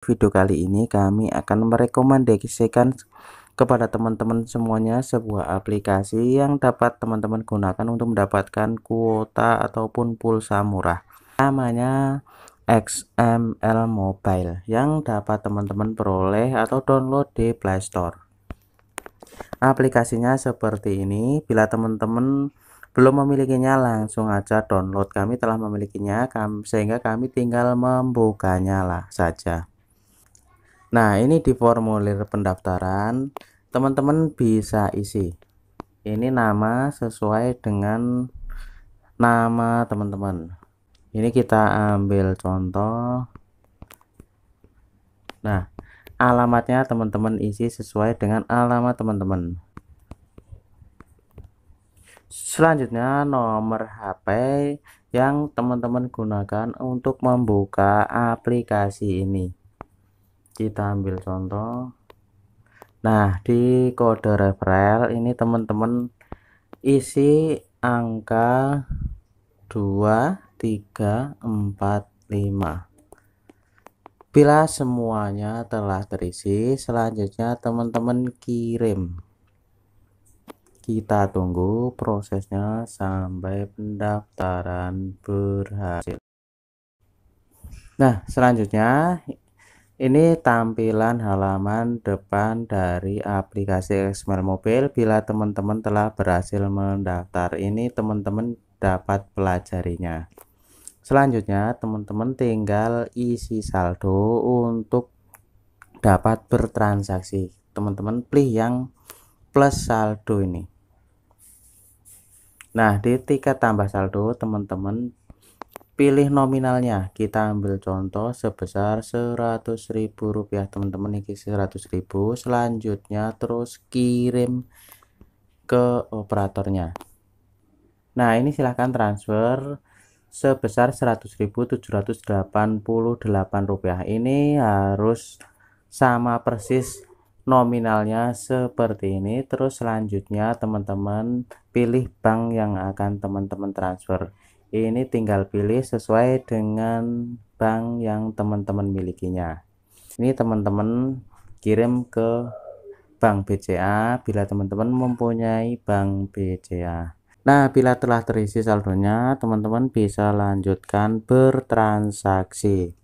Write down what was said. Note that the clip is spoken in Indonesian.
video kali ini kami akan merekomendasikan kepada teman-teman semuanya sebuah aplikasi yang dapat teman-teman gunakan untuk mendapatkan kuota ataupun pulsa murah namanya XML Mobile yang dapat teman-teman peroleh atau download di Play Store aplikasinya seperti ini bila teman-teman belum memilikinya langsung aja download kami telah memilikinya sehingga kami tinggal membukanya lah saja Nah, ini di formulir pendaftaran, teman-teman bisa isi. Ini nama sesuai dengan nama teman-teman. Ini kita ambil contoh. Nah, alamatnya teman-teman isi sesuai dengan alamat teman-teman. Selanjutnya nomor HP yang teman-teman gunakan untuk membuka aplikasi ini kita ambil contoh nah di kode referral ini teman-teman isi angka 2 3 4 5 bila semuanya telah terisi selanjutnya teman-teman kirim kita tunggu prosesnya sampai pendaftaran berhasil Nah, selanjutnya ini tampilan halaman depan dari aplikasi Xmail Mobile. Bila teman-teman telah berhasil mendaftar ini, teman-teman dapat pelajarinya. Selanjutnya, teman-teman tinggal isi saldo untuk dapat bertransaksi. Teman-teman pilih yang plus saldo ini. Nah, di tiket tambah saldo, teman-teman pilih nominalnya kita ambil contoh sebesar rp rupiah, teman-teman ini Rp100.000 selanjutnya terus kirim ke operatornya nah ini silahkan transfer sebesar rp rupiah. ini harus sama persis nominalnya seperti ini terus selanjutnya teman-teman pilih bank yang akan teman-teman transfer ini tinggal pilih sesuai dengan bank yang teman-teman milikinya ini teman-teman kirim ke bank BCA bila teman-teman mempunyai bank BCA Nah, bila telah terisi saldonya, teman-teman bisa lanjutkan bertransaksi.